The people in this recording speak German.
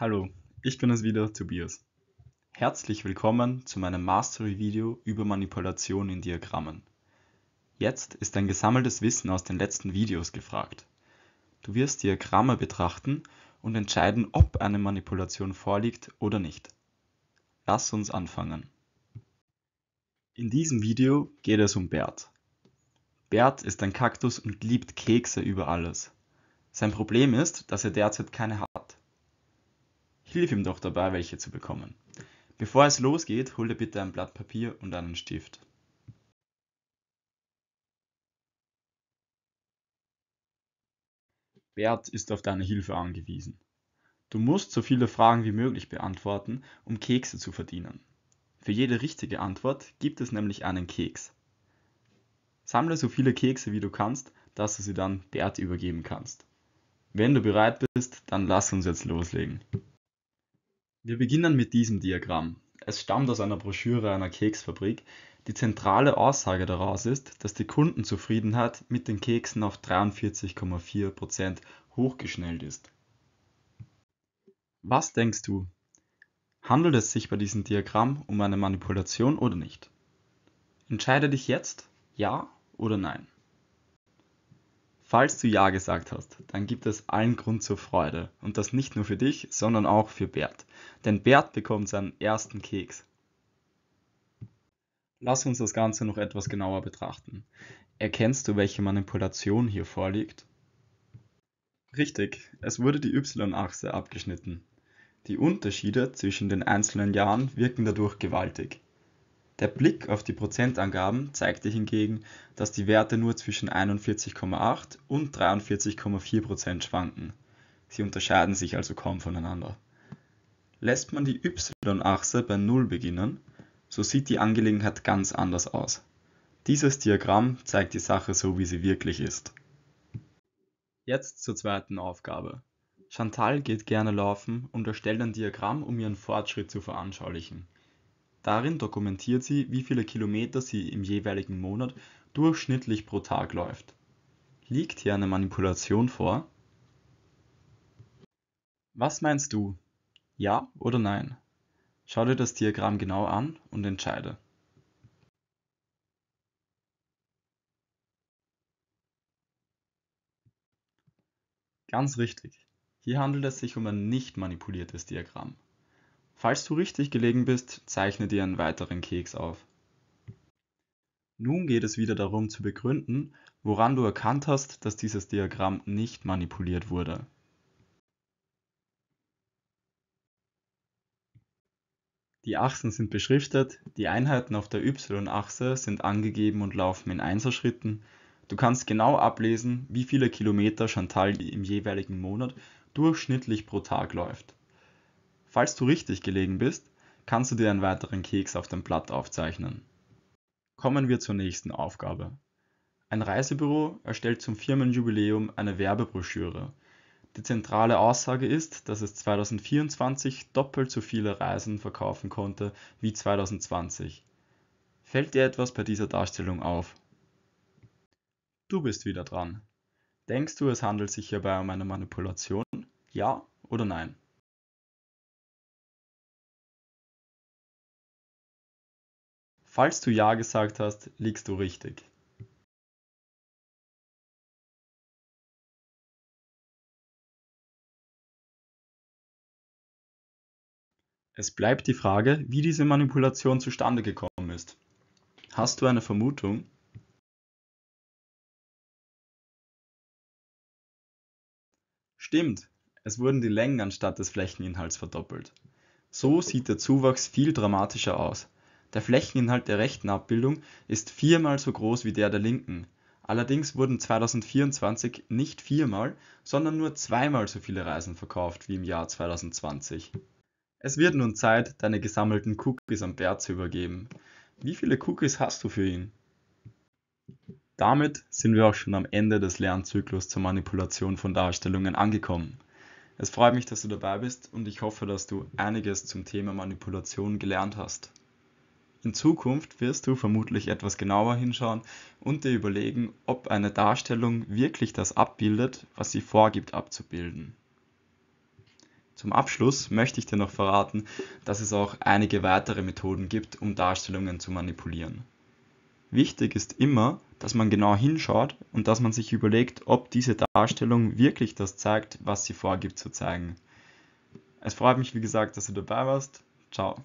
Hallo, ich bin es wieder, Tobias. Herzlich willkommen zu meinem Mastery-Video über Manipulation in Diagrammen. Jetzt ist ein gesammeltes Wissen aus den letzten Videos gefragt. Du wirst Diagramme betrachten und entscheiden, ob eine Manipulation vorliegt oder nicht. Lass uns anfangen. In diesem Video geht es um Bert. Bert ist ein Kaktus und liebt Kekse über alles. Sein Problem ist, dass er derzeit keine hat. Hilf ihm doch dabei, welche zu bekommen. Bevor es losgeht, hol dir bitte ein Blatt Papier und einen Stift. Bert ist auf deine Hilfe angewiesen. Du musst so viele Fragen wie möglich beantworten, um Kekse zu verdienen. Für jede richtige Antwort gibt es nämlich einen Keks. Sammle so viele Kekse wie du kannst, dass du sie dann Bert übergeben kannst. Wenn du bereit bist, dann lass uns jetzt loslegen. Wir beginnen mit diesem Diagramm. Es stammt aus einer Broschüre einer Keksfabrik. Die zentrale Aussage daraus ist, dass die Kundenzufriedenheit mit den Keksen auf 43,4% hochgeschnellt ist. Was denkst du? Handelt es sich bei diesem Diagramm um eine Manipulation oder nicht? Entscheide dich jetzt, ja oder nein. Falls du Ja gesagt hast, dann gibt es allen Grund zur Freude. Und das nicht nur für dich, sondern auch für Bert. Denn Bert bekommt seinen ersten Keks. Lass uns das Ganze noch etwas genauer betrachten. Erkennst du, welche Manipulation hier vorliegt? Richtig, es wurde die Y-Achse abgeschnitten. Die Unterschiede zwischen den einzelnen Jahren wirken dadurch gewaltig. Der Blick auf die Prozentangaben zeigte hingegen, dass die Werte nur zwischen 41,8 und 43,4 Prozent schwanken. Sie unterscheiden sich also kaum voneinander. Lässt man die y-Achse bei 0 beginnen, so sieht die Angelegenheit ganz anders aus. Dieses Diagramm zeigt die Sache so, wie sie wirklich ist. Jetzt zur zweiten Aufgabe. Chantal geht gerne laufen und erstellt ein Diagramm, um ihren Fortschritt zu veranschaulichen. Darin dokumentiert sie, wie viele Kilometer sie im jeweiligen Monat durchschnittlich pro Tag läuft. Liegt hier eine Manipulation vor? Was meinst du? Ja oder nein? Schau dir das Diagramm genau an und entscheide. Ganz richtig. Hier handelt es sich um ein nicht manipuliertes Diagramm. Falls du richtig gelegen bist, zeichne dir einen weiteren Keks auf. Nun geht es wieder darum zu begründen, woran du erkannt hast, dass dieses Diagramm nicht manipuliert wurde. Die Achsen sind beschriftet, die Einheiten auf der y-Achse sind angegeben und laufen in Einserschritten. Du kannst genau ablesen, wie viele Kilometer Chantal im jeweiligen Monat durchschnittlich pro Tag läuft. Falls du richtig gelegen bist, kannst du dir einen weiteren Keks auf dem Blatt aufzeichnen. Kommen wir zur nächsten Aufgabe. Ein Reisebüro erstellt zum Firmenjubiläum eine Werbebroschüre. Die zentrale Aussage ist, dass es 2024 doppelt so viele Reisen verkaufen konnte wie 2020. Fällt dir etwas bei dieser Darstellung auf? Du bist wieder dran. Denkst du, es handelt sich hierbei um eine Manipulation? Ja oder nein? Falls du Ja gesagt hast, liegst du richtig. Es bleibt die Frage, wie diese Manipulation zustande gekommen ist. Hast du eine Vermutung? Stimmt, es wurden die Längen anstatt des Flächeninhalts verdoppelt. So sieht der Zuwachs viel dramatischer aus. Der Flächeninhalt der rechten Abbildung ist viermal so groß wie der der linken. Allerdings wurden 2024 nicht viermal, sondern nur zweimal so viele Reisen verkauft wie im Jahr 2020. Es wird nun Zeit, deine gesammelten Cookies an Bert zu übergeben. Wie viele Cookies hast du für ihn? Damit sind wir auch schon am Ende des Lernzyklus zur Manipulation von Darstellungen angekommen. Es freut mich, dass du dabei bist und ich hoffe, dass du einiges zum Thema Manipulation gelernt hast. In Zukunft wirst du vermutlich etwas genauer hinschauen und dir überlegen, ob eine Darstellung wirklich das abbildet, was sie vorgibt abzubilden. Zum Abschluss möchte ich dir noch verraten, dass es auch einige weitere Methoden gibt, um Darstellungen zu manipulieren. Wichtig ist immer, dass man genau hinschaut und dass man sich überlegt, ob diese Darstellung wirklich das zeigt, was sie vorgibt zu zeigen. Es freut mich, wie gesagt, dass du dabei warst. Ciao.